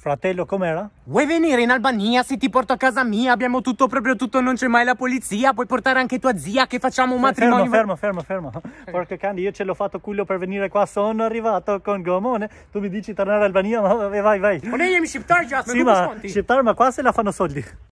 Fratello, com'era? Vuoi venire in Albania? Se ti porto a casa mia, abbiamo tutto, proprio tutto, non c'è mai la polizia. Puoi portare anche tua zia che facciamo un matrimonio. Fermo, fermo, fermo, Porca candy, io ce l'ho fatto culo per venire qua, sono arrivato con Gomone. Tu mi dici tornare in Albania, ma vai, vai. Ma noi siamo Shiptar già, Sì, ma Shiptar, ma qua se la fanno soldi.